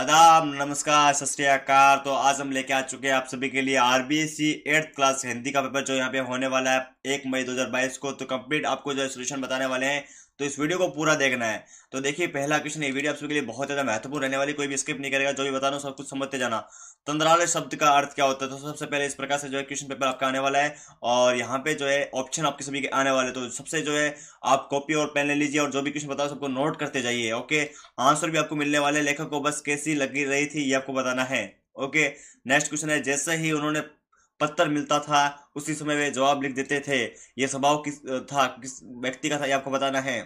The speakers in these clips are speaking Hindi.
आदाब नमस्कार सस्कार तो आज हम लेके आ चुके हैं आप सभी के लिए R B S C eighth class Hindi का पेपर जो यहाँ पे होने वाला है एक मई 2022 को तो कंप्लीट आपको जो है सोल्यूशन बताने वाले हैं तो इस वीडियो को पूरा देखना है तो देखिए पहला क्वेश्चन ये वीडियो आप सबके लिए बहुत ज़्यादा महत्वपूर्ण रहने वाली कोई भी स्किप नहीं करेगा जो भी बता रहा सब कुछ समझते जाना तंद्रालय शब्द का अर्थ क्या होता है तो सबसे पहले इस प्रकार से जो है क्वेश्चन पेपर आपका आने वाला है और यहाँ पे जो है ऑप्शन आपके सभी के आने वाले तो सबसे जो है आप कॉपी और पेन ले लीजिए और जो भी क्वेश्चन बताओ सबको नोट करते जाइए ओके आंसर भी आपको मिलने वाले लेखक को बस कैसी लगी रही थी ये आपको बताना है ओके नेक्स्ट क्वेश्चन है जैसे ही उन्होंने पत्थर मिलता था उसी समय वे जवाब लिख देते थे यह स्वभाव किस था किस व्यक्ति का था ये आपको बताना है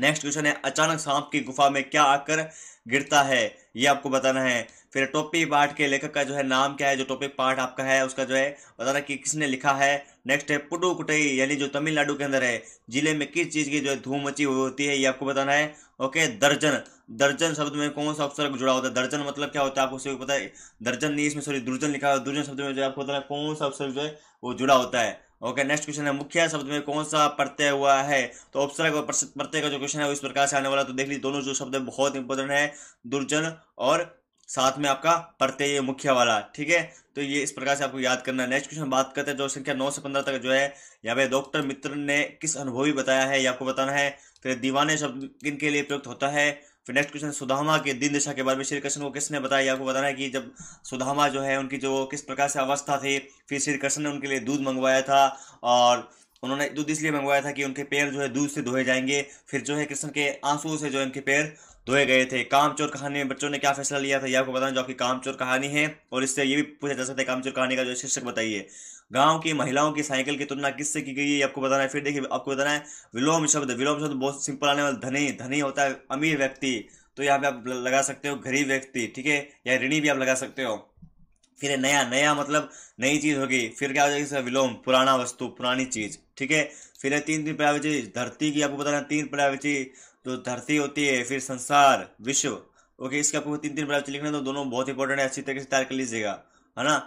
नेक्स्ट क्वेश्चन है अचानक सांप की गुफा में क्या आकर गिरता है ये आपको बताना है फिर टोपी पाठ के लेखक का जो है नाम क्या है जो टोपी पाठ आपका है उसका जो है बताना कि किसने लिखा है नेक्स्ट है पुडुकुटई यानी जो तमिलनाडु के अंदर है जिले में किस चीज़ की जो है धूम मची हुई होती है ये आपको बताना है ओके दर्जन दर्जन शब्द में कौन सा अक्षर जुड़ा होता है दर्जन मतलब क्या होता है आपको पता है दर्जन नहीं इसमें सॉरी दुर्जन लिखा हुआ दुर्जन शब्द में जो है आपको बताना कौन सा अक्षर जो है वो जुड़ा होता है ओके नेक्स्ट क्वेश्चन है मुखिया शब्द में कौन सा प्रत्यय हुआ है तो ऑप्शन प्रत्यय का जो क्वेश्चन है वो इस प्रकार से आने वाला तो देख लीजिए दोनों जो शब्द है बहुत इंपॉर्टेंट है दुर्जन और साथ में आपका प्रत्यय मुखिया वाला ठीक है तो ये इस प्रकार से आपको याद करना नेक्स्ट क्वेश्चन बात करते हैं जो संख्या नौ से पंद्रह तक जो है यहाँ पे डॉक्टर मित्र ने किस अनुभवी बताया है ये आपको बताना है फिर तो दीवाने शब्द किन के लिए प्रयुक्त होता है फिर नेक्स्ट क्वेश्चन सुदामा के दिन दिशा के बारे में श्री कृष्ण को किसने बताया आपको बताना है कि जब सुदामा जो है उनकी जो किस प्रकार से अवस्था थी फिर श्री कृष्ण ने उनके लिए दूध मंगवाया था और उन्होंने दूध इसलिए मंगवाया था कि उनके पैर जो है दूध से धोए जाएंगे फिर जो है कृष्ण के आंसुओं से जो है उनके पैर धोए गए थे कामचोर कहानी में बच्चों ने क्या फैसला लिया था यह आपको बताना जो आपकी कामचोर कहानी है और इससे ये भी पूछा जा सकता है कामचोर कहानी का जो शीर्षक बताइए गांव की महिलाओं की साइकिल की तुलना किससे की गई है आपको बताना है फिर देखिए आपको बताना है विलोम शब्द विलोम शब्द बहुत सिंपल आने वाला धनी धनी होता है अमीर व्यक्ति तो यहाँ पे आप लगा सकते हो गरीब व्यक्ति ठीक है या ऋणी भी आप लगा सकते हो फिर नया नया मतलब नई चीज होगी फिर क्या हो जाएगी इसका विलोम पुराना वस्तु पुरानी चीज ठीक है फिर तीन तीन पर्यावची धरती की आपको बताना तीन पर्यावची तो धरती होती है फिर संसार विश्व ओके इसके आपको तीन तीन बार लिखना तो दोनों बहुत इंपॉर्टेंट है अच्छी तरीके से तैयार कर लीजिएगा है ना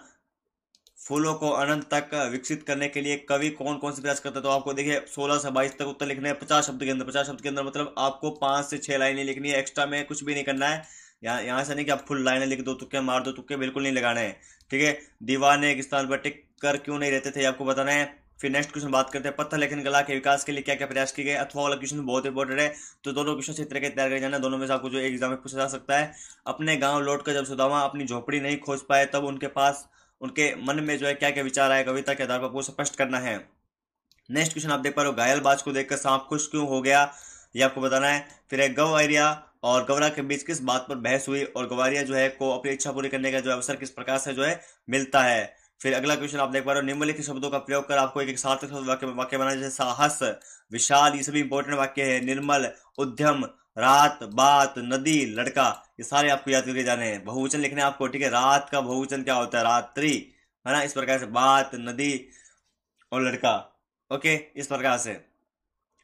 फूलों को अनंत तक विकसित करने के लिए कवि कौन कौन से प्रयास करता है तो आपको देखिए सोलह से बाईस तक उत्तर लिखना है पचास शब्द के अंदर पचास शब्द के अंदर मतलब आपको पांच से छह लाइनें लिखनी है एक्स्ट्रा में कुछ भी नहीं करना है यहाँ यहाँ से नहीं कि आप फुल लाइनें लिख दो तुक्के मार दो तुक्के बिल्कुल नहीं लगाना है ठीक है दीवार ने एक स्थान पर टिक कर क्यों नहीं रहते थे आपको बताना है फिर नेक्स्ट क्वेश्चन बात करते हैं पत्थर लेखन कला के विकास के लिए क्या क्या प्रयास किए गए अथवा वाला क्वेश्चन बहुत इंपॉर्टेंट है तो दोनों क्वेश्चन इस तरह के तैयार कर जाना दोनों में से आपको जो एग्जाम में पूछा जा सकता है अपने गाँव लौट कर जब सुदामा अपनी झोपड़ी नहीं खोज पाए तब उनके पास उनके मन में जो है क्या क्या विचार आए कविता के आधार पर आपको स्पष्ट करना है नेक्स्ट क्वेश्चन आप देख पा रहे हो घायल बाज को देखकर सांप खुश क्यों हो गया ये आपको बताना है फिर है गौ एरिया और गवरा के बीच किस बात पर बहस हुई और गवारिया जो है को अपनी इच्छा पूरी करने का जो अवसर किस प्रकार से जो है मिलता है फिर अगला क्वेश्चन आप देख पा रहे हो निम्नलिखित शब्दों का प्रयोग कर आपको एक एक सार्थक वाक्य वाक्य बनाना जैसे साहस विशाल ये सभी इंपॉर्टेंट वाक्य है निर्मल उद्यम रात बात नदी लड़का ये सारे आपको याद करके जाने हैं बहुवचन लिखने हैं आपको ठीक है रात का बहुवचन क्या होता है रात्रि है ना इस प्रकार से बात नदी और लड़का ओके इस प्रकार से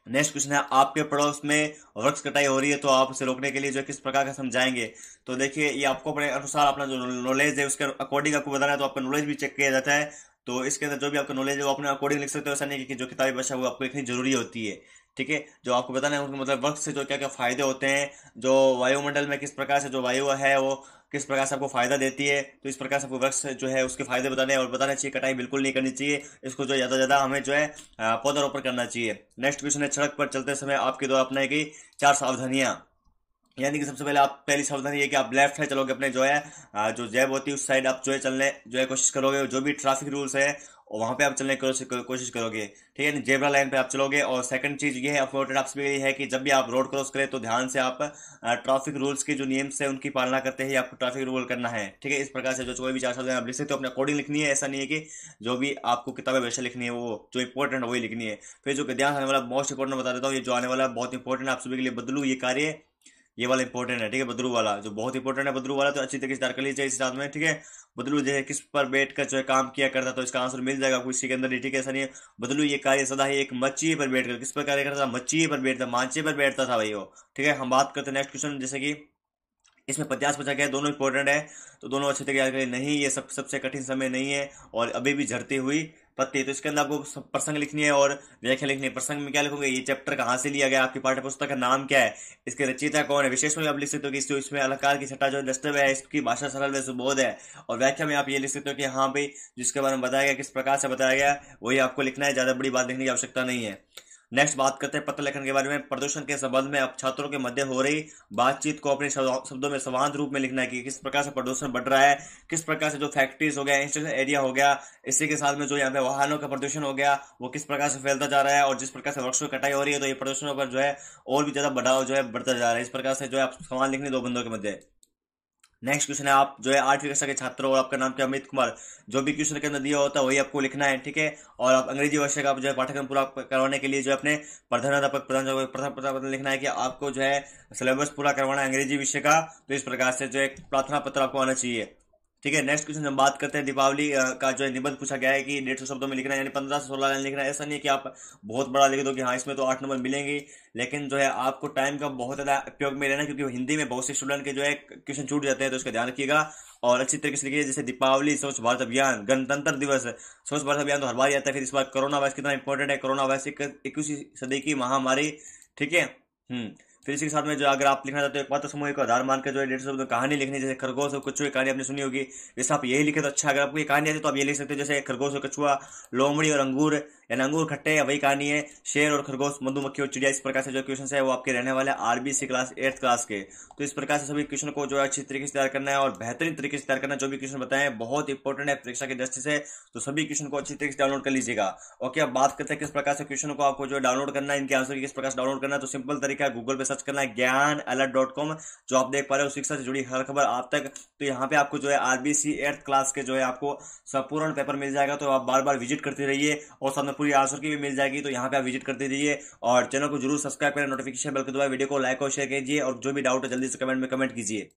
नेक्स्ट क्वेश्चन है आपके पड़ोस में वृक्ष कटाई हो रही है तो आप उसे रोकने के लिए जो किस प्रकार का समझाएंगे तो देखिए ये आपको अपने अनुसार अपना जो नॉलेज है उसके अकॉर्डिंग आपको बताना है तो आपका नॉलेज भी चेक किया जाता है तो इसके अंदर जो भी आपका नॉलेज है वो अपने अकॉर्डिंग लिख सकते हो ऐसा नहीं कि जो किताबी भाषा वो आपको लिखनी जरूरी होती है ठीक है जो आपको बताना है उनके मतलब वृक्ष से जो क्या क्या फायदे होते हैं जो वायुमंडल में किस प्रकार से जो वायु है वो किस प्रकार से आपको फ़ायदा देती है तो इस प्रकार से आपको वृक्ष जो है उसके फ़ायदे बताने और बताना चाहिए कटाई बिल्कुल नहीं करनी चाहिए इसको जो ज़्यादा ज़्यादा हमें जो है पौधारोपण करना चाहिए नेक्स्ट क्वेश्चन है सड़क पर चलते समय आपके द्वारा अपनाई गई चार सावधानियाँ यानी कि सबसे पहले आप पहली सावधानी ये कि आप लेफ्ट साइड चलोगे अपने जो है जो जैब होती है उस साइड आप जो है चलने जो है कोशिश करोगे जो भी ट्रैफिक रूल्स है और वहाँ पे आप चलने की कोशिश करोगे ठीक है जेबरा लाइन पे आप चलोगे और सेकंड चीज़ ये है अफोर्टेड आपस ये है कि जब भी आप रोड क्रॉस करें तो ध्यान से आप ट्रैफिक रूल्स के जो नियम्स हैं उनकी पालना करते ही आपको ट्रैफिक रूल करना है ठीक है इस प्रकार से जो कोई भी चार शब्द आप लिख सकते हो अपने अकॉर्डिंग लिखनी है ऐसा नहीं है कि जो भी आपको किताबें वैसे लिखनी है वो जो इंपॉर्टेंट है वही लिखनी है फिर जो ध्यान आने वाला मोस्ट इंपॉर्टेंट बता देता हूँ ये जो आने वाला बहुत इंपॉर्टेंट आप सभी के लिए बदलू ये कार्य ये वाला इंपॉर्टेंट है ठीक है बदरू वाला जो बहुत इंपॉर्टेंट है बदरू वाला तो अच्छी तरीके से तैयार कर लीजिए इस रात में ठीक है बदलू है किस पर बैठ कर जो है काम किया करता तो इसका आंसर मिल जाएगा कुछ के अंदर ठीक है ऐसा नहीं है बदलू ये कार्य सदा ही एक मच्छी पर बैठकर किस पर कार्य करता था मच्छी पर बैठता मांचे पर बैठता था भाई वो ठीक है हम बात करते हैं नेक्स्ट क्वेश्चन जैसे कि इसमें पचास बचा गया दोनों इंपॉर्टेंट है तो दोनों अच्छे तरीके नहीं ये सब सबसे कठिन समय नहीं है और अभी भी झड़ती हुई पत्ते तो इसके अंदर आपको प्रसंग लिखनी है और व्याख्या लिखनी है प्रसंग में क्या लिखोगे ये चैप्टर कहाँ से लिया गया आपकी पाठ्य पुस्तक का नाम क्या है इसके रचयिता कौन है विशेष में आप लिख सकते हो कि इसमें इस अलंकार की छठा जो दस्तव है इसकी भाषा सरल व सुबोध है और व्याख्या में आप ये लिख सकते हो कि हाँ भाई जिसके बारे में बताया गया किस प्रकार से बताया गया वही आपको लिखना है ज्यादा बड़ी बात लिखने की आवश्यकता नहीं है नेक्स्ट बात करते हैं पत्र लेखन के बारे में प्रदूषण के संबंध में अब छात्रों के मध्य हो रही बातचीत को अपने शब्दों में समान रूप में लिखना है कि किस प्रकार से प्रदूषण बढ़ रहा है किस प्रकार से जो फैक्ट्रीज हो गया इंडस्ट्रियल एरिया हो गया इसी के साथ में जो यहाँ पे वाहनों का प्रदूषण हो गया वो किस प्रकार से फैलता जा रहा है और जिस प्रकार से वृक्षों की कटाई हो रही है तो ये प्रदूषणों पर जो है और भी ज्यादा बढ़ाव जो है बढ़ता जा रहा है इस प्रकार से जो है आप समान लिखने दो बंदों के मध्य नेक्स्ट क्वेश्चन है आप जो है आठवीं कक्षा के छात्र हो और आपका नाम क्या अमित कुमार जो भी क्वेश्चन के अंदर दिया होता है वही आपको लिखना है ठीक है और आप अंग्रेजी वर्ष का जो है पाठ्यक्रम पूरा करवाने के लिए जो अपने प्रधानाध्यापक प्रधान प्रधान प्रधान लिखना है कि आपको जो है सिलेबस पूरा करवाना है अंग्रेजी विषय का तो इस प्रकार से जो है प्रार्थना पत्र आपको आना चाहिए ठीक है नेक्स्ट क्वेश्चन हम बात करते हैं दीपावली का जो है निबंध पूछा गया है कि डेढ़ सौ शब्दों में लिखना है यानी पंद्रह से सोलह लाइन लिखना है ऐसा नहीं है कि आप बहुत बड़ा लिख दो कि हाँ इसमें तो आठ नंबर मिलेंगे लेकिन जो है आपको टाइम का बहुत ज़्यादा उपयोग में रहना क्योंकि हिंदी में बहुत से स्टूडेंट के जो है क्वेश्चन छूट जाते हैं तो उसका ध्यान रखिएगा और अच्छी तरीके से लिखिए जैसे दीपावली स्वच्छ भारत अभियान गणतंत्र दिवस स्वच्छ भारत अभियान तो हर बार जाता है फिर इस बार कोरोना वायरस कितना इंपॉर्टेंट है कोरोना वायरस इक्कीसवीं सदी की महामारी ठीक है हम्म फिर इसी के साथ में जो अगर आप लिखना चाहते हो एक पात्र तो समूह को आधार मानकर जो है डेढ़ सौ तो कहानी लिखनी जैसे खरगोश और कछुए कहानी आपने सुनी होगी जैसे आप यही लिखे तो अच्छा अगर आपको ये कहानी आती है तो आप ये लिख सकते हो जैसे खरगोश और कछुआ लोमड़ी और अंगूर यानी अंगूर खट्टे या वही कहानी है शेर और खरगोश मधुमक्खी और चिड़िया इस प्रकार से जो क्वेश्चन है वो आपके रहने वाले आरबीसी क्लास एट्थ क्लास के तो इस प्रकार से सभी क्वेश्चन को जो है अच्छी तरीके से तैयार करना है और बेहतरीन तरीके से तैयार करना जो भी क्वेश्चन बताएं बहुत इंपॉर्टेंट है परीक्षा की दृष्टि से तो सभी क्वेश्चन को अच्छी तरीके से डाउनलोड कर लीजिएगा ओके अब बात करते हैं किस प्रकार से क्वेश्चन को आपको जो डाउनलोड करना है इनके आंसर किस प्रकार से डाउनलोड करना है तो सिंपल तरीका है गूगल पर सर्च सर्च करना है ज्ञान अलर्ट डॉट कॉम जो आप देख पा रहे हो शिक्षा से जुड़ी हर खबर आप तक तो यहाँ पे आपको जो है आरबीसी एट्थ क्लास के जो है आपको संपूर्ण पेपर मिल जाएगा तो आप बार बार विजिट करते रहिए और साथ में पूरी आंसर की भी मिल जाएगी तो यहाँ पे आप विजिट करते रहिए और चैनल को जरूर सब्सक्राइब करें नोटिफिकेशन बल्कि दो वीडियो को लाइक और शेयर कीजिए और जो भी डाउट है जल्दी से कमेंट में कमेंट कीजिए